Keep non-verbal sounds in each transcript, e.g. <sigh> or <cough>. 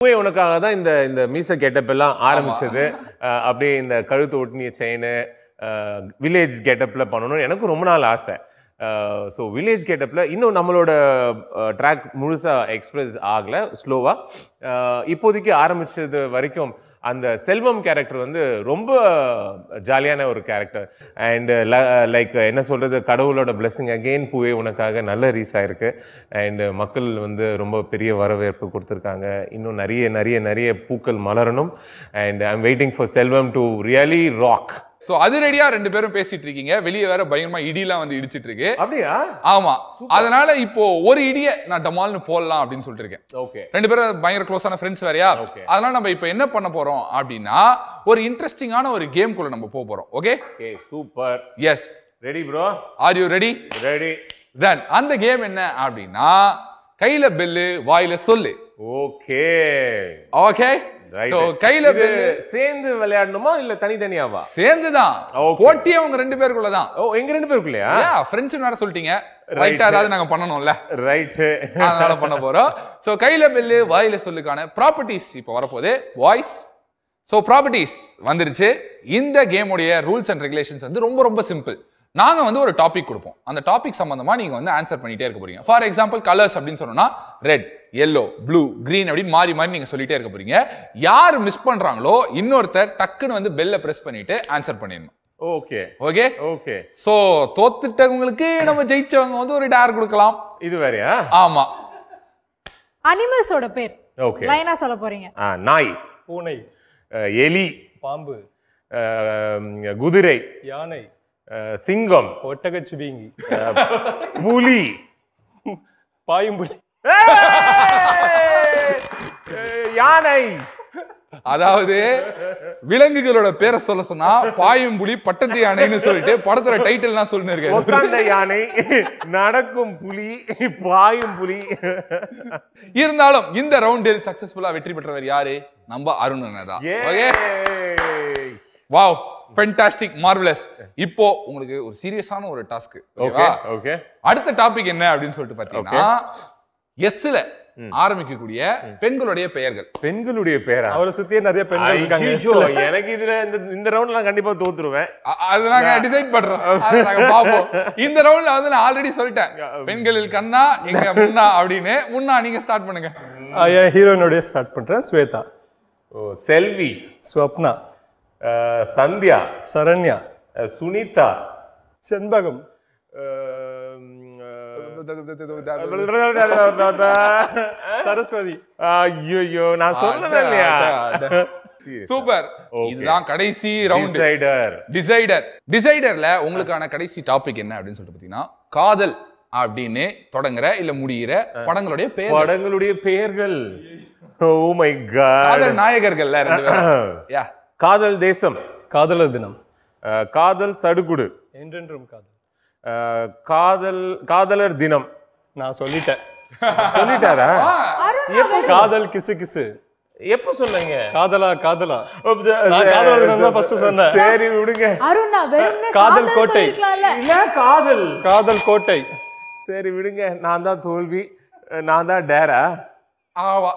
பூவே உனக்காக தான் இந்த இந்த மீச கெட்டப் எல்லாம் ஆரம்பிச்சது அப்படியே இந்த கழுத்து ஒட்டினிய செயின் வில்லேஜ் கெட்டப்பில் பண்ணணும் எனக்கு ரொம்ப நாள் ஆசை ஸோ வில்லேஜ் கேட்டப்பில் இன்னும் நம்மளோட ட்ராக் முழுசாக எக்ஸ்பிரஸ் ஆகலை ஸ்லோவாக இப்போதைக்கு ஆரம்பித்தது வரைக்கும் அந்த செல்வம் கேரக்டர் வந்து ரொம்ப ஜாலியான ஒரு கேரக்டர் அண்டு ல லைக் என்ன சொல்கிறது கடவுளோட பிளெஸ்ஸிங் அகெயின் பூவே உனக்காக நல்ல ரீச் ஆகிருக்கு அண்டு மக்கள் வந்து ரொம்ப பெரிய வரவேற்பு கொடுத்துருக்காங்க இன்னும் நிறைய நிறைய நிறைய பூக்கள் மலரணும் and I am waiting for Selvam to really rock so அதிரடியா ரெண்டு பேரும் பேசிட்டு இருக்கீங்க வெளியே வேற பயங்கரமா இடியெல்லாம் வந்து இடிச்சிட்டு இருக்கு அப்படியா ஆமா அதனால இப்போ ஒரு இடிய நான் டமால்னு போடலாம் அப்படின்னு சொல்லிட்டு இருக்கேன் ஓகே ரெண்டு பேரும் பயங்கர க்ளோஸான ஃப்ரெண்ட்ஸ் வேறையா அதனால நம்ம இப்போ என்ன பண்ண போறோம் அப்படின்னா ஒரு இன்ட்ரெஸ்டிங்கான ஒரு கேம் குள்ள நம்ம போக போறோம் okay okay super yes ready bro are you ready ready then அந்த கேம் என்ன அப்படின்னா கையில பெல்லு வாயில சொல்லு ஓகே ஓகே ஸோ கையில சேர்ந்து விளையாடணுமா இல்ல தனித்தனியாவா சேர்ந்து தான் போட்டியே உங்க ரெண்டு பேருக்குள்ள ஓ எங்க ரெண்டு பேருக்குள்ளயா பிரெஞ்சு வேற சொல்லிட்டீங்க ரைட்டா ஏதாவது நாங்க பண்ணணும்ல ரைட் அதனால பண்ண போறோம் சோ கையில பில்லு வாயில சொல்லுக்கான ப்ராப்பர்ட்டிஸ் இப்போ வரப்போகுது வாய்ஸ் சோ ப்ராப்பர்ட்டிஸ் வந்துருச்சு இந்த கேமுடைய ரூல்ஸ் அண்ட் ரெகுலேஷன்ஸ் வந்து ரொம்ப ரொம்ப சிம்பிள் நாங்க வந்து ஒரு டாபிக் கொடுப்போம் அந்த டாபிக் சம்பந்தமா நீங்க வந்து ஆன்சர் பண்ணிட்டே இருக்க போறீங்க ஃபார் எக்ஸாம்பிள் கலர்ஸ் அப்படின்னு சொன்னோம்னா ரெட் எல்லோ ப்ளூ க்ரீன் அப்படின்னு மாறி மாறி நீங்கள் சொல்லிட்டே இருக்க போகிறீங்க யார் மிஸ் பண்ணுறாங்களோ இன்னொருத்தர் டக்குன்னு வந்து பெல்லை ப்ரெஸ் பண்ணிட்டு ஆன்சர் பண்ணிடணும் ஓகே ஓகே ஓகே ஸோ தோத்துட்டவங்களுக்கு நம்ம ஜெயிச்சவங்க வந்து ஒரு டேர் கொடுக்கலாம் இது வேறையா ஆமாம் அனிமல்ஸோட பேர் ஓகே லைனா சொல்ல போறீங்க நாய் பூனை எலி பாம்பு குதிரை யானை சிங்கம் ஒட்டகச்சுவீங்கி புலி பாயும்புலி யானை அதாவது விலங்குகளோட பேரை சொல்ல சொன்னா பாயும் புலி பட்டத்து யானைன்னு சொல்லிட்டு படத்துல டைட்டில் தான் இருக்கேன் யானை நடக்கும் புலி பாயும் புலி இருந்தாலும் இந்த ரவுண்டில் சக்சஸ்ஃபுல்லா வெற்றி பெற்றவர் யாரு நம்ம அருண் வாவ் ஃபென்டாஸ்டிக் மார்வலஸ் இப்போ உங்களுக்கு ஒரு சீரியஸான ஒரு டாஸ்க் ஓகே அடுத்த டாபிக் என்ன அப்படின்னு சொல்லிட்டு பாத்தீங்கன்னா எஸ்ல ஆரம்பிக்கக்கூடிய பெண்களுடைய பெயர்கள் பெண்களுடைய பெயர் அவரை சுத்தியே நிறைய பெண்கள் இருக்காங்க எனக்கு இதுல இந்த இந்த ரவுண்ட்ல நான் கண்டிப்பா தோத்துருவேன் அது நாங்க டிசைட் பண்றோம் பாப்போம் இந்த ரவுண்ட்ல வந்து நான் ஆல்ரெடி சொல்லிட்டேன் பெண்களில் கண்ணா எங்க முன்னா அப்படின்னு முன்னா நீங்க ஸ்டார்ட் பண்ணுங்க என் ஹீரோயினுடைய ஸ்டார்ட் பண்றேன் ஸ்வேதா ஓ செல்வி ஸ்வப்னா சந்தியா சரண்யா சுனிதா செண்பகம் <laughs> சரஸ்வதி ஐயோ நான் சொல்லவே இல்லையா சூப்பர் இதுதான் கடைசி ரவுண்ட் டிசைடர் டிசைடர் டிசைடர்ல உங்களுக்கான கடைசி டாபிக் என்ன அப்படின்னு சொல்லிட்டு பாத்தீங்கன்னா காதல் அப்படின்னு தொடங்குற இல்ல முடிகிற படங்களுடைய பெயர் படங்களுடைய பெயர்கள் ஓ oh மை காட் நாயகர்கள்ல யா <laughs> காதல் தேசம் காதலர் தினம் காதல் சடுகுடு என்றென்றும் காதல் காதல் காதலர் தினம் நான் சொல்லிட்டேன் சொல்லிட்டாரா காதல் கிசு கிசு எப்ப சொன்னீங்க காதலா காதலா சரி விடுங்க காதல் கோட்டை காதல் காதல் கோட்டை சரி விடுங்க நான் தான் தோல்வி நான் தான் டேரா ஆவா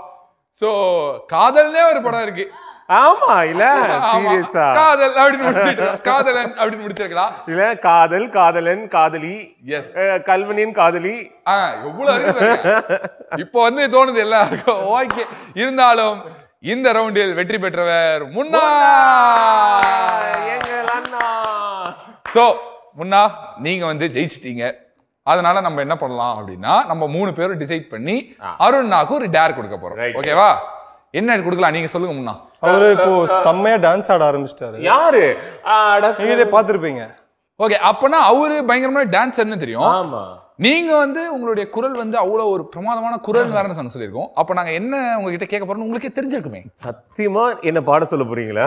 சோ காதல்னே ஒரு படம் இருக்கு ஆமா இல்ல சீரியஸா காதல் அப்படின்னு முடிச்சிருக்கலாம் காதலன் அப்படின்னு முடிச்சிருக்கலாம் இல்ல காதல் காதலன் காதலி எஸ் கல்வனின் காதலி எவ்வளவு இப்போ வந்து தோணுது எல்லாருக்கும் ஓகே இருந்தாலும் இந்த ரவுண்டில் வெற்றி பெற்றவர் முன்னா சோ முன்னா நீங்க வந்து ஜெயிச்சிட்டீங்க அதனால நம்ம என்ன பண்ணலாம் அப்படின்னா நம்ம மூணு பேரும் டிசைட் பண்ணி அருண்னாக்கு ஒரு டேர் கொடுக்க போறோம் ஓகேவா என்ன கொடுக்கலாம் நீங்க சொல்லுங்க முன்னா அவரு இப்போ செம்மையா டான்ஸ் ஆட ஆரம்பிச்சிட்டாரு யாரு நீங்களே பாத்துருப்பீங்க ஓகே அப்பனா அவரு பயங்கரமான டான்ஸ் டான்ஸர்னு தெரியும் ஆமா நீங்கள் வந்து உங்களுடைய குரல் வந்து அவ்வளோ ஒரு பிரமாதமான குரல் வேறன்னு சொல்லி சொல்லியிருக்கோம் அப்போ நாங்கள் என்ன உங்ககிட்ட கேட்க போறோம்னு உங்களுக்கே தெரிஞ்சிருக்குமே சத்தியமா என்ன பாட சொல்ல போறீங்களா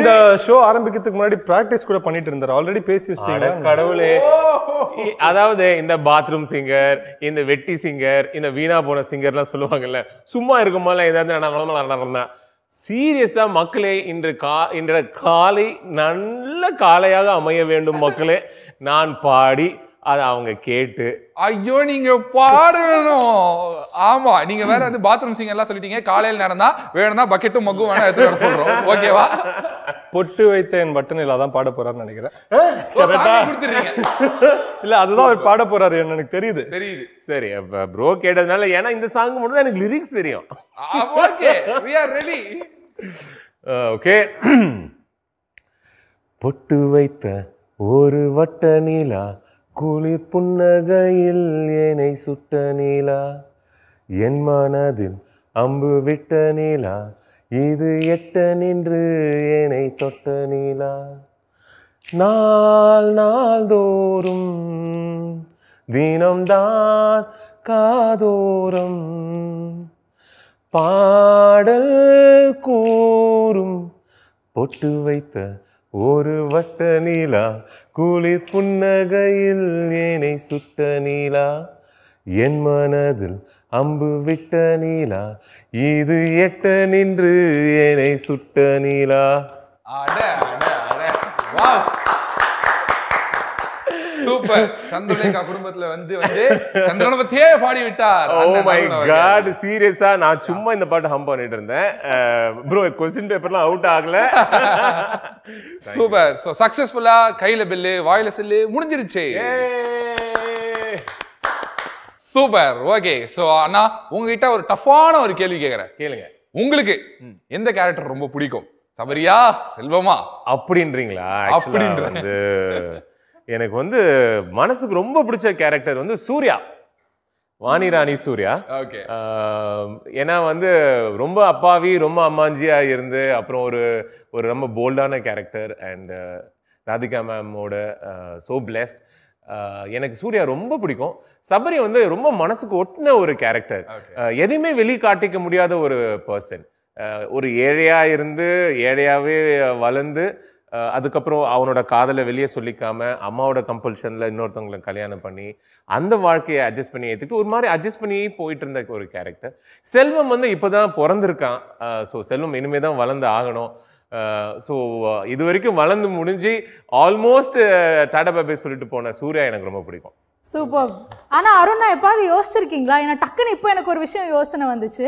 இந்த ஷோ ஆரம்பிக்கிறதுக்கு முன்னாடி ப்ராக்டிஸ் கூட பண்ணிட்டு இருந்தார் ஆல்ரெடி பேசி வச்சிட்டீங்க கடவுளே அதாவது இந்த பாத்ரூம் சிங்கர் இந்த வெட்டி சிங்கர் இந்த வீணா போன சிங்கர்லாம் சொல்லுவாங்கல்ல சும்மா இருக்கும்போது ஏதாவது நடந்தேன் சீரியஸா மக்களே இன்று கா இன்ற காலை நல்ல காலையாக அமைய வேண்டும் மக்களே நான் பாடி அதை அவங்க கேட்டு ஐயோ நீங்க பாடணும் ஆமா நீங்க வேற வந்து பாத்ரூம் சிங் எல்லாம் சொல்லிட்டீங்க காலையில் நேரம் தான் வேணும்னா பக்கெட்டும் மக்கும் வேணா எடுத்து சொல்றோம் ஓகேவா பொட்டு வைத்த என் பட்டன் இல்லாத பாட போறாருன்னு நினைக்கிறேன் இல்ல அதுதான் அவர் பாட போறாரு எனக்கு தெரியுது தெரியுது சரி ப்ரோ கேட்டதுனால ஏன்னா இந்த சாங் மட்டும் எனக்கு லிரிக்ஸ் தெரியும் okay we are ready okay பொட்டு வைத்த ஒரு வட்ட நீலா குளிர் புன்னகையில் என்னை சுட்ட நீலா என் மனதில் அம்பு விட்ட நீலா இது எட்ட நின்று என்னை தொட்ட நீலா நாள் நாள் தோறும் தினம்தான் காதோரம் பாடல் கூறும் பொட்டு வைத்த ஒரு வட்ட நீலா கூலி புன்னகையில் ஏனை சுட்ட நீலா என் மனதில் அம்பு விட்ட நீலா இது எட்ட நின்று ஏனை சுட்ட நீலா அட அட அட சூப்பர் சந்திரலேகா குடும்பத்துல வந்து வந்து சந்திரனை பத்தியே பாடி விட்டார் ஓ மை காட் சீரியஸா நான் சும்மா இந்த பாட்டு ஹம் பண்ணிட்டு இருந்தேன் ப்ரோ கொஸ்டின் பேப்பர்லாம் அவுட் ஆகல சூப்பர் சோ சக்சஸ்ஃபுல்லா கையில பில்லு வாயில சில்லு முடிஞ்சிருச்சு சூப்பர் ஓகே சோ அண்ணா உங்ககிட்ட ஒரு டஃப்பான ஒரு கேள்வி கேக்குறேன் கேளுங்க உங்களுக்கு எந்த கேரக்டர் ரொம்ப பிடிக்கும் சபரியா செல்வமா அப்படின்றீங்களா அப்படின்ற எனக்கு வந்து மனசுக்கு ரொம்ப பிடிச்ச கேரக்டர் வந்து சூர்யா வாணி ராணி சூர்யா ஓகே ஏன்னா வந்து ரொம்ப அப்பாவி ரொம்ப அம்மாஞ்சியாக இருந்து அப்புறம் ஒரு ஒரு ரொம்ப போல்டான கேரக்டர் அண்ட் ராதிகா மேமோட சோ பிளெஸ்ட் எனக்கு சூர்யா ரொம்ப பிடிக்கும் சபரி வந்து ரொம்ப மனசுக்கு ஒட்டின ஒரு கேரக்டர் எதையுமே வெளி காட்டிக்க முடியாத ஒரு பர்சன் ஒரு ஏழையாக இருந்து ஏழையாகவே வளர்ந்து அதுக்கப்புறம் அவனோட காதலை வெளியே சொல்லிக்காம அம்மாவோட கம்பல்ஷனில் இன்னொருத்தவங்களை கல்யாணம் பண்ணி அந்த வாழ்க்கையை அட்ஜஸ்ட் பண்ணி ஏற்றுட்டு ஒரு மாதிரி அட்ஜஸ்ட் பண்ணி போயிட்டு இருந்த ஒரு கேரக்டர் செல்வம் வந்து இப்போ தான் பிறந்திருக்கான் ஸோ செல்வம் இனிமேல் தான் வளர்ந்து ஆகணும் ஸோ இது வரைக்கும் வளர்ந்து முடிஞ்சு ஆல்மோஸ்ட் டாடா பாபே சொல்லிட்டு போன சூர்யா எனக்கு ரொம்ப பிடிக்கும் சூப்பர் ஆனா அருண் எப்பாவது யோசிச்சிருக்கீங்களா ஏன்னா டக்குன்னு இப்போ எனக்கு ஒரு விஷயம் யோசனை வந்துச்சு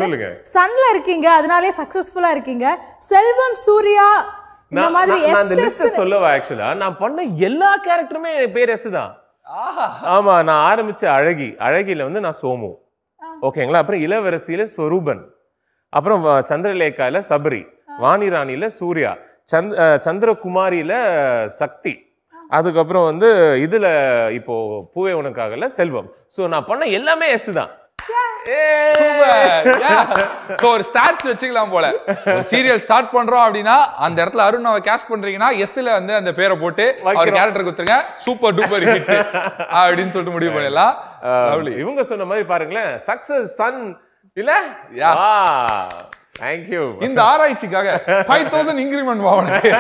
சன்ல இருக்கீங்க அதனாலே சக்சஸ்ஃபுல்லா இருக்கீங்க செல்வம் சூர்யா நான் அந்த நான் பண்ண எல்லா கேரக்டருமே பேர் தான் நான் அழகி வந்து நான் சோமு ஓகேங்களா அப்புறம் ஸ்வரூபன் அப்புறம் சந்திரலேகால சபரி வாணிராணில சூர்யா சந்த் சந்திரகுமாரியில சக்தி அதுக்கப்புறம் வந்து இதுல இப்போ பூவே உனக்காகல செல்வம் ஸோ நான் பண்ண எல்லாமே எஸ் தான் ஸ்டார்ட் வச்சுக்கலாம் போல சீரியல் ஸ்டார்ட் பண்றோம் அப்படின்னா அந்த இடத்துல அருண் அவ கேஷ் பண்றீங்கன்னா எஸ்ல வந்து அந்த பேரை போட்டு கேரக்டர் சூப்பர் அப்படின்னு சொல்லிட்டு முடிவு பண்ணிடலாம் இவங்க சொன்ன மாதிரி பாருங்களேன் சன் இல்ல யா தேங்க்யூ இந்த ஆராய்ச்சிக்காக ஃபைவ் தௌசண்ட் இன்க்ரிமெண்ட் வாங்கினது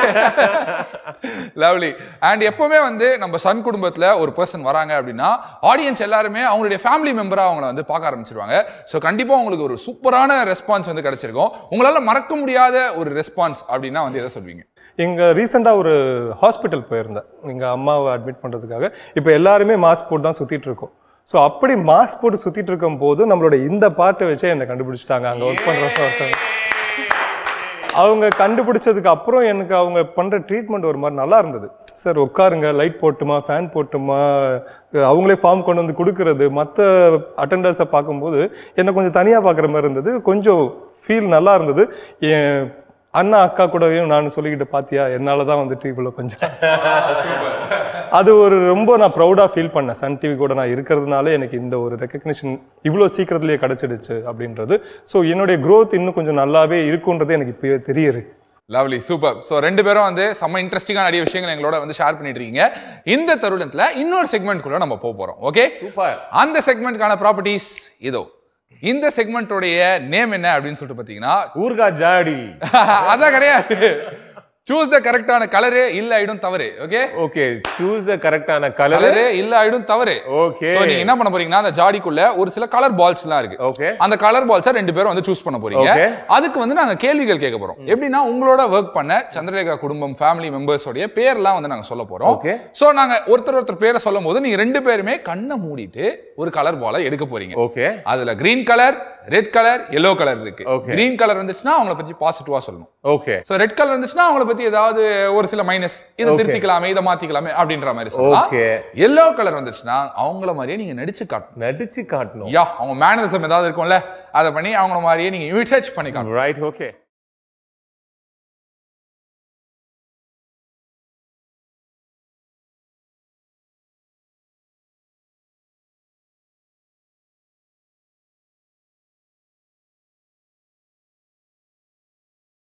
லவ்லி அண்ட் எப்பவுமே வந்து நம்ம சன் குடும்பத்தில் ஒரு பர்சன் வராங்க அப்படின்னா ஆடியன்ஸ் எல்லாருமே அவங்களுடைய ஃபேமிலி மெம்பராக அவங்கள வந்து பார்க்க ஆரம்பிச்சிருவாங்க ஸோ கண்டிப்பாக உங்களுக்கு ஒரு சூப்பரான ரெஸ்பான்ஸ் வந்து கிடைச்சிருக்கும் உங்களால் மறக்க முடியாத ஒரு ரெஸ்பான்ஸ் அப்படின்னா வந்து எதை சொல்வீங்க இங்கே ரீசெண்டாக ஒரு ஹாஸ்பிட்டல் போயிருந்தேன் எங்கள் அம்மாவை அட்மிட் பண்ணுறதுக்காக இப்போ எல்லாருமே மாஸ்க் போட்டு தான் சுற்றிட்டு இருக்கோம் ஸோ அப்படி மாஸ்க் போட்டு சுற்றிட்டு இருக்கும் போது நம்மளோட இந்த பாட்டை வச்சே என்னை கண்டுபிடிச்சிட்டாங்க அங்கே ஒர்க் பண்ணுறப்ப ஒருத்தவங்க அவங்க கண்டுபிடிச்சதுக்கு அப்புறம் எனக்கு அவங்க பண்ணுற ட்ரீட்மெண்ட் ஒரு மாதிரி நல்லா இருந்தது சார் உட்காருங்க லைட் போட்டுமா ஃபேன் போட்டுமா அவங்களே ஃபார்ம் கொண்டு வந்து கொடுக்கறது மற்ற அட்டண்டர்ஸை பார்க்கும்போது என்னை கொஞ்சம் தனியாக பார்க்குற மாதிரி இருந்தது கொஞ்சம் ஃபீல் நல்லா இருந்தது என் அண்ணா அக்கா கூடவையும் நான் சொல்லிக்கிட்டு பார்த்தியா என்னால் தான் வந்துட்டு இவ்வளோ கொஞ்சம் அது ஒரு ரொம்ப நான் ப்ரௌடாக ஃபீல் பண்ணேன் சன் டிவி கூட நான் இருக்கிறதுனால எனக்கு இந்த ஒரு ரெக்கக்னிஷன் இவ்வளோ சீக்கிரத்துலேயே கிடச்சிடுச்சு அப்படின்றது ஸோ என்னுடைய க்ரோத் இன்னும் கொஞ்சம் நல்லாவே இருக்குன்றது எனக்கு இப்போ தெரியுது லவ்லி சூப்பர் ஸோ ரெண்டு பேரும் வந்து செம்ம இன்ட்ரெஸ்டிங்கான நிறைய விஷயங்கள் எங்களோட வந்து ஷேர் பண்ணிட்டு இருக்கீங்க இந்த தருணத்தில் இன்னொரு செக்மெண்ட் கூட நம்ம போக போகிறோம் ஓகே சூப்பர் அந்த செக்மெண்ட்கான ப்ராப்பர்ட்டிஸ் இதோ இந்த செக்மெண்ட்டோடைய நேம் என்ன அப்படின்னு சொல்லிட்டு பார்த்தீங்கன்னா ஊர்கா ஜாடி <laughs> அதான் கிடையாது சூஸ் த கரெக்டான கலரே இல்ல ஆயிடும் தவறு ஓகே ஓகே சூஸ் த கரெக்டான கலரே இல்ல ஆயிடும் தவறு ஓகே நீங்க என்ன பண்ண போறீங்கன்னா அந்த ஜாடிக்குள்ள ஒரு சில கலர் பால்ஸ் எல்லாம் இருக்கு ஓகே அந்த கலர் பால்ஸ் ரெண்டு பேரும் வந்து சூஸ் பண்ண போறீங்க அதுக்கு வந்து நாங்க கேள்விகள் கேட்க போறோம் எப்படின்னா உங்களோட ஒர்க் பண்ண சந்திரலேகா குடும்பம் ஃபேமிலி மெம்பர்ஸ் உடைய பேர்லாம் வந்து நாங்க சொல்ல போறோம் ஓகே சோ நாங்க ஒருத்தர் ஒருத்தர் பேரை சொல்லும் போது நீங்க ரெண்டு பேருமே கண்ணை மூடிட்டு ஒரு கலர் பாலை எடுக்க போறீங்க ஓகே அதுல green colour red colour yellow colour இருக்கு கிரீன் கலர் இருந்துச்சுன்னா அவங்கள பத்தி பாசிட்டிவா சொல்லணும் ஓகே சோ ரெட் கலர் இருந்துச்சுன்னா அவங்கள பத்தி ஏதாவது ஒரு சில மைனஸ் இதை திருத்திக்கலாமே இதை மாத்திக்கலாமே அப்படின்ற மாதிரி சொல்லலாம் எல்லோ கலர் வந்துச்சுன்னா அவங்கள மாதிரியே நீங்க நடிச்சு காட்டணும் நடிச்சு காட்டணும் யா அவங்க மேனரிசம் ஏதாவது இருக்கும்ல அதை பண்ணி அவங்கள மாதிரியே நீங்க இமிட்டேட் பண்ணி ரைட் ஓகே